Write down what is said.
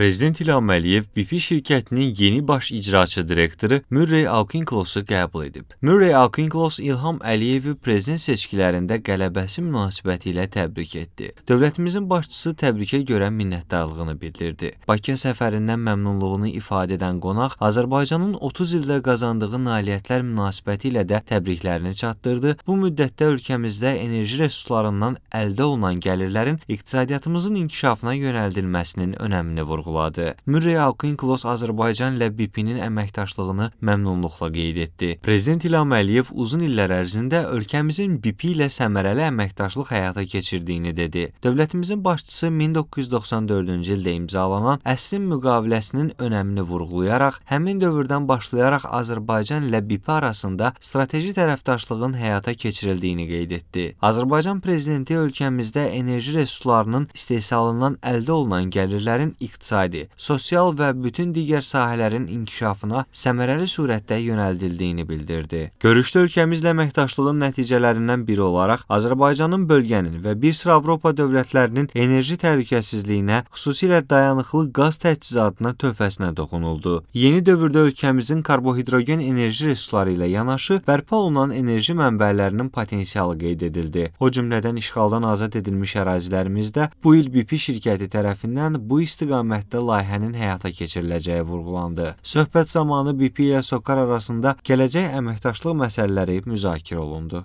Prezident İlham Əliyev BP şirkətinin yeni baş icraçı direktoru Murray Auchinclossu qəbul edib. Murray Auchincloss İlham Əliyevi prezident seçkilərində qələbəsi münasibətilə təbrik etdi. Dövlətimizin başçısı təbrikə görə minnətdarlığını bildirdi. Bakıya səfərindən məmnunluğunu ifadə edən qonaq Azərbaycanın 30 ildə qazandığı nailiyyətlər münasibətilə də təbriklərini çatdırdı. Bu müddətdə ölkəmizdə enerji resurslarından əldə olunan gəlirlərin iqtisadiyyatımızın inkişafına yönəldilməsinin önəmini vurğuladı vurğuladı. Murray Auchincloss Azərbaycan ilə BP-nin əməkdaşlığını məmnunluqla qeyd etdi. Prezident İlham Əliyev uzun illər ərzində ölkəmizin BP ilə səmərəli əməkdaşlıq həyata keçirdiyini dedi. Dövlətimizin başçısı 1994-cü ildə imzalanan Əsrin müqaviləsinin önəmini vurğulayaraq, həmin dövrdən başlayaraq Azərbaycan ilə BP arasında strateji tərəfdaşlığın həyata keçirildiyini qeyd etdi. Azərbaycan prezidenti ölkəmizdə enerji resurslarının istehsalından əldə olunan gəlirlərin iqtisadi iqtisadi, sosial və bütün digər sahələrin inkişafına səmərəli surətdə yönəldildiyini bildirdi. Görüşdə ölkəmizlə əməkdaşlığın nəticələrindən biri olaraq Azərbaycanın bölgənin və bir sıra Avropa dövlətlərinin enerji təhlükəsizliyinə, xüsusilə dayanıqlı qaz təchizatına töhfəsinə toxunuldu. Yeni dövrdə ölkəmizin karbohidrogen enerji resursları ilə yanaşı bərpa olunan enerji mənbələrinin potensialı qeyd edildi. O cümlədən işğaldan azad edilmiş ərazilərimizdə bu il BP şirkəti tərəfindən bu istiqamətdə şəraitdə layihənin həyata keçiriləcəyi vurğulandı. Söhbət zamanı BP ilə SOCAR arasında gələcək əməkdaşlıq məsələləri müzakirə olundu.